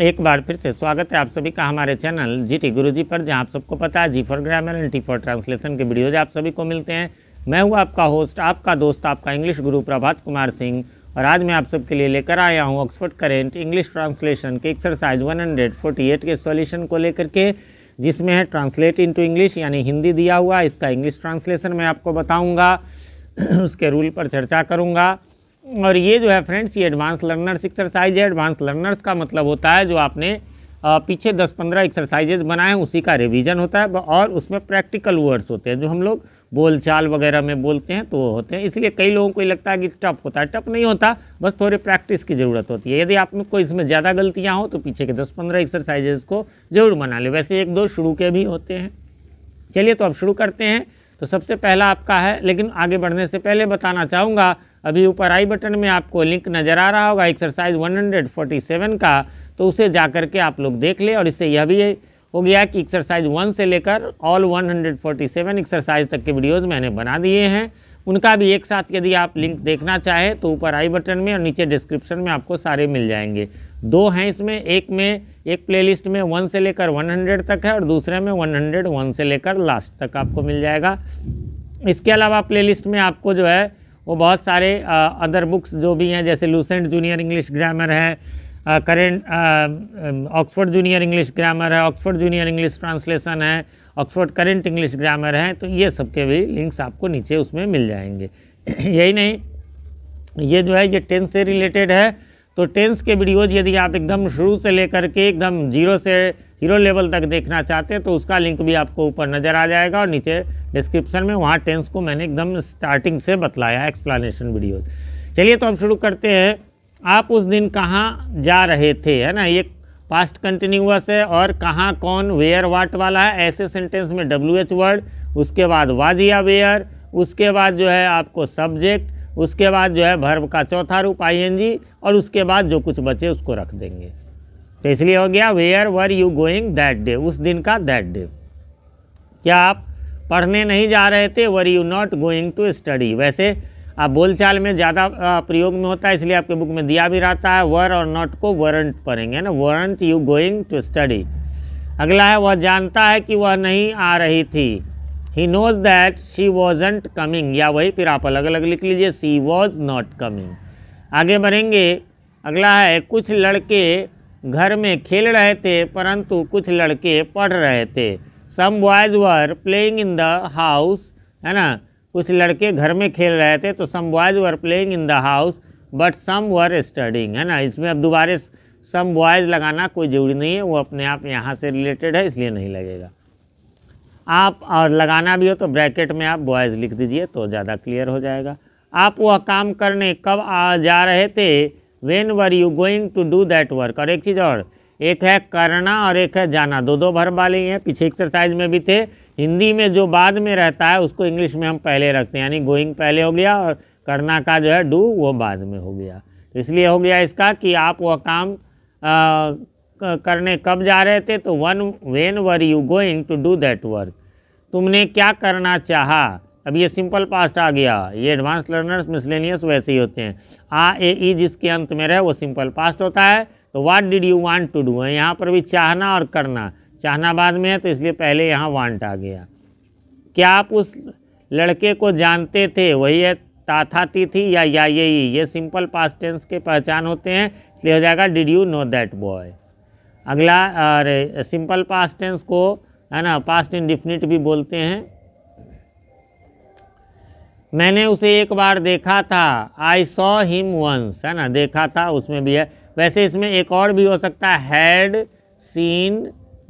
एक बार फिर से स्वागत है आप सभी का हमारे चैनल जी टी गुरु जी पर जहाँ आप सबको पता है G for grammar and T for translation के वीडियोज आप सभी को मिलते हैं मैं हूँ आपका होस्ट आपका दोस्त आपका इंग्लिश गुरु प्रभात कुमार सिंह और आज मैं आप सबके लिए लेकर आया हूँ ऑक्सफोर्ड करेंट इंग्लिश ट्रांसलेशन के एक्सरसाइज वन के सोल्यूशन को लेकर के जिसमें है ट्रांसलेट इनटू इंग्लिश यानी हिंदी दिया हुआ इसका इंग्लिश ट्रांसलेशन मैं आपको बताऊँगा उसके रूल पर चर्चा करूँगा और ये जो है फ्रेंड्स ये एडवांस लर्नर्स एक्सरसाइज है एडवांस लर्नर्स का मतलब होता है जो आपने पीछे 10-15 एक्सरसाइजेज बनाए हैं उसी का रिवीजन होता है और उसमें प्रैक्टिकल वर्ड्स होते हैं जो हम लोग बोलचाल वगैरह में बोलते हैं तो वो होते हैं इसलिए कई लोगों को लगता है कि टफ होता है टफ नहीं होता बस थोड़े प्रैक्टिस की ज़रूरत होती है यदि आप में कोई इसमें ज़्यादा गलतियाँ हो तो पीछे के दस पंद्रह एक्सरसाइजेज को ज़रूर बना लें वैसे एक दो शुरू के भी होते हैं चलिए तो अब शुरू करते हैं तो सबसे पहला आपका है लेकिन आगे बढ़ने से पहले बताना चाहूँगा अभी ऊपर आई बटन में आपको लिंक नज़र आ रहा होगा एक्सरसाइज 147 का तो उसे जा कर के आप लोग देख लें और इससे यह भी हो गया कि एक्सरसाइज वन से लेकर ऑल 147 एक्सरसाइज तक के वीडियोज़ मैंने बना दिए हैं उनका भी एक साथ यदि आप लिंक देखना चाहें तो ऊपर आई बटन में और नीचे डिस्क्रिप्शन में आपको सारे मिल जाएंगे दो हैं इसमें एक में एक प्लेलिस्ट में वन से लेकर 100 तक है और दूसरे में 101 से लेकर लास्ट तक आपको मिल जाएगा इसके अलावा प्लेलिस्ट में आपको जो है वो बहुत सारे अदर बुक्स जो भी हैं जैसे लूसेंट जूनियर इंग्लिश ग्रामर है current Oxford junior English grammar है ऑक्सफोर्ड जूनियर इंग्लिश ट्रांसलेशन है ऑक्सफोर्ड करेंट इंग्लिश ग्रामर है तो ये सब के भी लिंक्स आपको नीचे उसमें मिल जाएंगे यही नहीं ये जो है ये टेंथ से रिलेटेड है तो टेंस के वीडियोज यदि आप एकदम शुरू से लेकर के एकदम जीरो से हीरो लेवल तक देखना चाहते हैं तो उसका लिंक भी आपको ऊपर नज़र आ जाएगा और नीचे डिस्क्रिप्शन में वहाँ टेंस को मैंने एकदम स्टार्टिंग से बतलाया एक्सप्लानशन वीडियो चलिए तो हम शुरू करते हैं आप उस दिन कहाँ जा रहे थे है ना ये पास्ट कंटिन्यूस है और कहाँ कौन वेयर वाट वाला है ऐसे सेंटेंस में डब्ल्यू एच वर्ड उसके बाद वाज या वेयर उसके बाद जो है आपको सब्जेक्ट उसके बाद जो है भर्व का चौथा रूप आईएनजी और उसके बाद जो कुछ बचे उसको रख देंगे तो इसलिए हो गया where were you going that day उस दिन का दैट डे क्या आप पढ़ने नहीं जा रहे थे were you not going to study वैसे आप बोलचाल में ज़्यादा प्रयोग में होता है इसलिए आपके बुक में दिया भी रहता है वर और नॉट को वरंट पढ़ेंगे ना weren't you going to study अगला है वह जानता है कि वह नहीं आ रही थी he knows that she wasn't coming या वही फिर आप अलग अलग लिख लीजिए सी वॉज नॉट कमिंग आगे बढ़ेंगे अगला है कुछ लड़के घर में खेल रहे थे परंतु कुछ लड़के पढ़ रहे थे some boys were playing in the house है ना कुछ लड़के घर में खेल रहे थे तो some boys were playing in the house but some were studying है ना इसमें अब दोबारा सम बॉयज लगाना कोई ज़रूरी नहीं है वो अपने आप यहाँ से रिलेटेड है इसलिए नहीं लगेगा आप और लगाना भी हो तो ब्रैकेट में आप बॉयज़ लिख दीजिए तो ज़्यादा क्लियर हो जाएगा आप वह काम करने कब आ जा रहे थे when were you going to do that work और एक चीज़ और एक है करना और एक है जाना दो दो भर वाले हैं पीछे एक्सरसाइज में भी थे हिंदी में जो बाद में रहता है उसको इंग्लिश में हम पहले रखते हैं यानी गोइंग पहले हो गया और करना का जो है डू वो बाद में हो गया तो इसलिए हो गया इसका कि आप वह काम आ, करने कब जा रहे थे तो one when were you going to do that work तुमने क्या करना चाहा अब ये सिंपल पास्ट आ गया ये एडवांस लर्नर्स मिसलेनियस वैसे ही होते हैं आ ए ई जिसके अंत में रहे वो सिंपल पास्ट होता है तो what did you want to do है यहाँ पर भी चाहना और करना चाहना बाद में है तो इसलिए पहले यहाँ वांट आ गया क्या आप उस लड़के को जानते थे वही है ताथाती थी या या ही ये सिंपल पास्ट टेंस के पहचान होते हैं इसलिए हो जाएगा did you know that boy अगला और सिंपल पास्ट टेंस को है ना पास्ट इंडिफिनिट भी बोलते हैं मैंने उसे एक बार देखा था आई सॉ हिम वंस है ना देखा था उसमें भी है वैसे इसमें एक और भी हो सकता है हैड सीन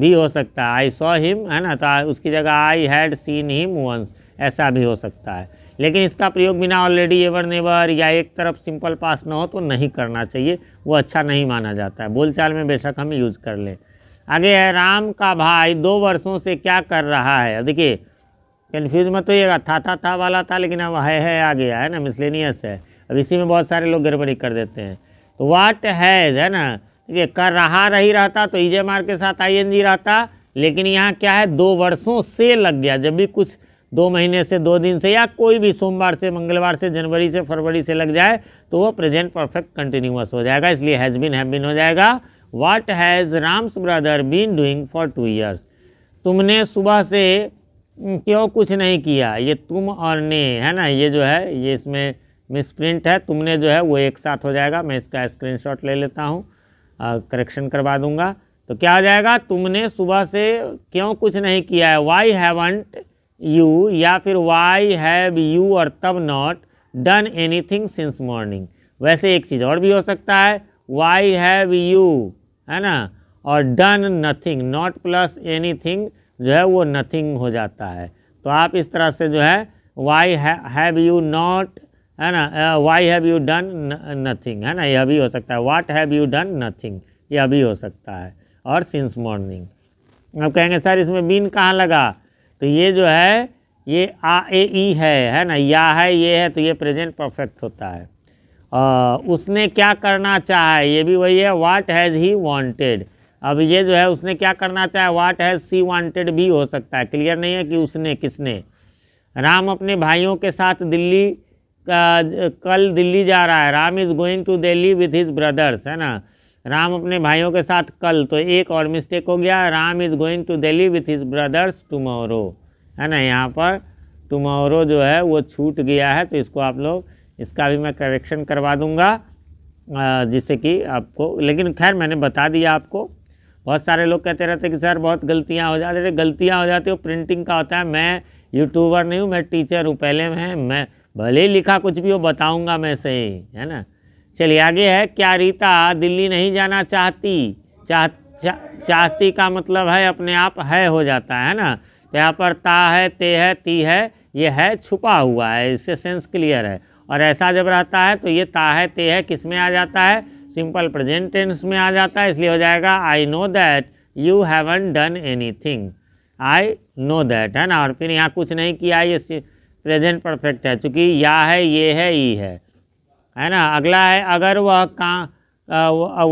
भी हो सकता है आई सॉ हिम है ना तो उसकी जगह I had seen him once ऐसा भी हो सकता है लेकिन इसका प्रयोग बिना ऑलरेडी एवर नेवर या एक तरफ सिंपल पास ना हो तो नहीं करना चाहिए वो अच्छा नहीं माना जाता है बोलचाल में बेशक हम यूज़ कर लें आगे है राम का भाई दो वर्षों से क्या कर रहा है देखिए कन्फ्यूज मत होइएगा था था था वाला था लेकिन अब है है आ गया है ना मिसलेनियस है अब इसी में बहुत सारे लोग गड़बड़ी कर देते हैं तो वाट हैज़ है ना देखिए कर रहा रही रहता तो ईजे मार के साथ आई एन जी रहता लेकिन यहाँ क्या है दो वर्षों से लग गया जब भी कुछ दो महीने से दो दिन से या कोई भी सोमवार से मंगलवार से जनवरी से फरवरी से लग जाए तो वो प्रेजेंट परफेक्ट कंटिन्यूस हो जाएगा इसलिए हैज़ बिन हैव बिन हो जाएगा what has Ram's brother been doing for two years तुमने सुबह से क्यों कुछ नहीं किया ये तुम और ने है ना ये जो है ये इसमें मिसप्रिंट है तुमने जो है वो एक साथ हो जाएगा मैं इसका स्क्रीनशॉट ले लेता हूँ करेक्शन करवा दूंगा तो क्या हो जाएगा तुमने सुबह से क्यों कुछ नहीं किया है वाई हैवंट यू या फिर वाई हैव यू और तब not done anything since morning वैसे एक चीज़ और भी हो सकता है वाई हैव यू है ना और done nothing not plus anything जो है वो नथिंग हो जाता है तो आप इस तरह से जो है वाई हैव यू नॉट है ना why have you done nothing है ना यह भी हो सकता है what have you done nothing यह भी हो सकता है और सिंस मॉर्निंग अब कहेंगे सर इसमें बीन कहाँ लगा तो ये जो है ये आ ए ई है है ना या है ये है तो ये प्रेजेंट परफेक्ट होता है आ, उसने क्या करना चाहा है ये भी वही है वाट हैज़ ही वांटेड अब ये जो है उसने क्या करना चाहे वाट है सी वांटेड भी हो सकता है क्लियर नहीं है कि उसने किसने राम अपने भाइयों के साथ दिल्ली का कल दिल्ली जा रहा है Ram is going to Delhi with his brothers है ना राम अपने भाइयों के साथ कल तो एक और मिस्टेक हो गया Ram is going to Delhi with his brothers tomorrow है ना यहाँ पर टुमोरो जो है वो छूट गया है तो इसको आप लोग इसका भी मैं करेक्शन करवा दूँगा जिससे कि आपको लेकिन खैर मैंने बता दिया आपको बहुत सारे लोग कहते रहते कि सर बहुत गलतियाँ हो जाती थी गलतियाँ हो जाती हो प्रिंटिंग का होता है मैं यूट्यूबर नहीं हूँ मैं टीचर हूँ पहले मैं मैं भले ही लिखा कुछ भी हो बताऊँगा मैं सही है ना चलिए आगे है क्या रीता दिल्ली नहीं जाना चाहती चाह चा, चाहती का मतलब है अपने आप है हो जाता है ना तो यहाँ पर ता है ते है ती है ये है छुपा हुआ है इससे सेंस क्लियर है और ऐसा जब रहता है तो ये ता है ते है किस में आ जाता है सिंपल प्रेजेंट टेंस में आ जाता है इसलिए हो जाएगा I know that you haven't done anything I know that है ना और फिर यहाँ कुछ नहीं किया ये प्रेजेंट परफेक्ट है चूँकि या है ये है ई है है ना अगला है अगर वह काम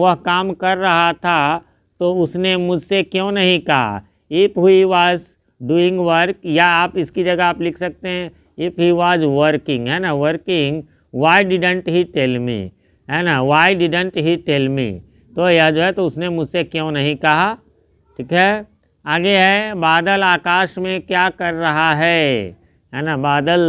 वह काम कर रहा था तो उसने मुझसे क्यों नहीं कहा if he was doing work या आप इसकी जगह आप लिख सकते हैं इफ़ ही वॉज वर्किंग है ना working why didn't he tell me है ना why didn't he tell me तो यह जो है तो उसने मुझसे क्यों नहीं कहा ठीक है आगे है बादल आकाश में क्या कर रहा है है ना बादल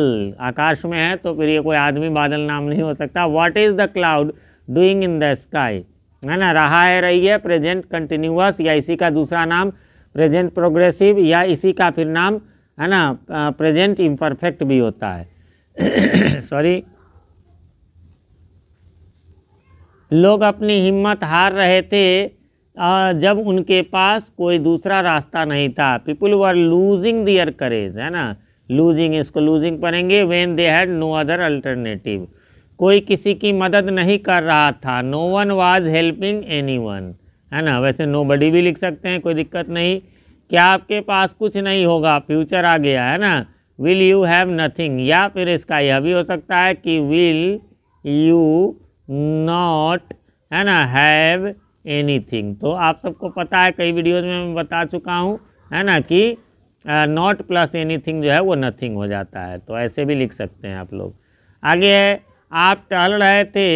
आकाश में है तो फिर ये कोई आदमी बादल नाम नहीं हो सकता what is the cloud doing in the sky है ना रहा है रही है प्रेजेंट कंटिन्यूस या इसी का दूसरा नाम प्रेजेंट प्रोग्रेसिव या इसी का फिर नाम है ना प्रेजेंट इम्परफेक्ट भी होता है सॉरी लोग अपनी हिम्मत हार रहे थे जब उनके पास कोई दूसरा रास्ता नहीं था पीपुल वर लूजिंग दियर करेज है ना लूजिंग इसको लूजिंग पढ़ेंगे when they had no other alternative कोई किसी की मदद नहीं कर रहा था no one was helping any one है ना वैसे नो बडी भी लिख सकते हैं कोई दिक्कत नहीं क्या आपके पास कुछ नहीं होगा फ्यूचर आ गया है ना विल यू हैव नथिंग या फिर इसका यह भी हो सकता है कि विल यू नॉट है ना हैव एनीथिंग तो आप सबको पता है कई वीडियोज़ में मैं बता चुका हूँ है ना कि नॉट प्लस एनीथिंग जो है वो नथिंग हो जाता है तो ऐसे भी लिख सकते हैं आप लोग आगे है आप टहल रहे थे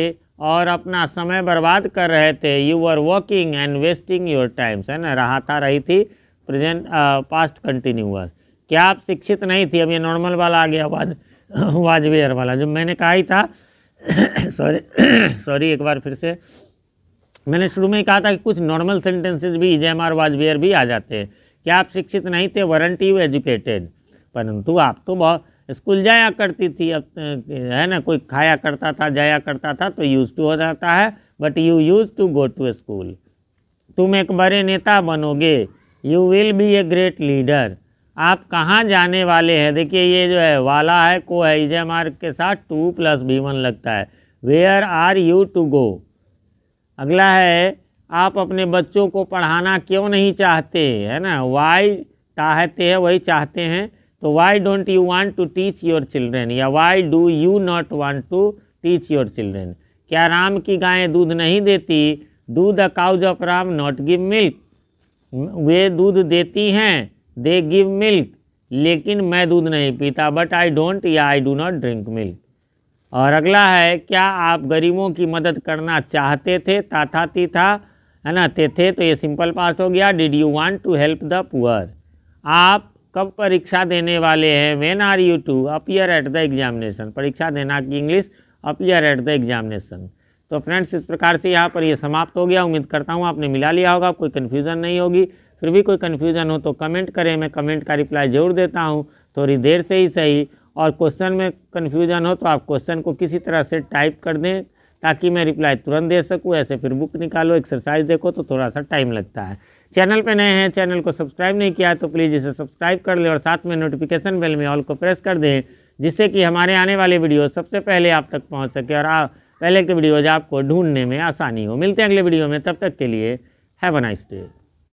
और अपना समय बर्बाद कर रहे थे you are walking and wasting your times है ना रहा था रही थी प्रेजेंट पास्ट कंटिन्यूअस क्या आप शिक्षित नहीं थी अब ये नॉर्मल वाला आ गया वाज वाजवेयर वाला जो मैंने कहा ही था सॉरी सॉरी एक बार फिर से मैंने शुरू में ही कहा था कि कुछ नॉर्मल सेंटेंसेज भी इजैम आर वाजबियर भी आ जाते हैं क्या आप शिक्षित नहीं थे वरंट यू एजुकेटेड परंतु आप तो बहुत स्कूल जाया करती थी अब है ना कोई खाया करता था जाया करता था तो यूज़ टू हो जाता है but you use to go to school तुम एक बड़े नेता बनोगे you will be a great leader आप कहाँ जाने वाले हैं देखिए ये जो है वाला है को है इजे मार्ग के साथ टू प्लस भी वन लगता है where are you to go अगला है आप अपने बच्चों को पढ़ाना क्यों नहीं चाहते है ना वाई चाहते हैं वही चाहते हैं तो why don't you want to teach your children या why do you not want to teach your children क्या राम की गायें दूध नहीं देती do the cows of Ram not give milk वे दूध देती हैं दे गिव मिल्क लेकिन मैं दूध नहीं पीता बट आई डोंट या I do not drink milk और अगला है क्या आप गरीबों की मदद करना चाहते थे ताथा तीथा है ना ते थे तो ये सिंपल पास हो गया did you want to help the poor आप कब परीक्षा देने वाले हैं when are you to appear at the examination परीक्षा देना की English appear at the examination तो फ्रेंड्स इस प्रकार से यहाँ पर ये समाप्त हो गया उम्मीद करता हूँ आपने मिला लिया होगा कोई कन्फ्यूज़न नहीं होगी फिर भी कोई कन्फ्यूज़न हो तो कमेंट करें मैं कमेंट का रिप्लाई ज़रूर देता हूँ थोड़ी देर से ही सही और क्वेश्चन में कन्फ्यूज़न हो तो आप क्वेश्चन को किसी तरह से टाइप कर दें ताकि मैं रिप्लाई तुरंत दे सकूँ ऐसे फिर बुक निकालो एक्सरसाइज देखो तो थोड़ा सा टाइम लगता है चैनल पर नए हैं चैनल को सब्सक्राइब नहीं किया तो प्लीज़ इसे सब्सक्राइब कर लें और साथ में नोटिफिकेशन बेल में ऑल को प्रेस कर दें जिससे कि हमारे आने वाले वीडियो सबसे पहले आप तक पहुँच सके और आ, पहले के वीडियोज आपको ढूंढने में आसानी हो मिलते हैं अगले वीडियो में तब तक के लिए हैव अ नाइस डे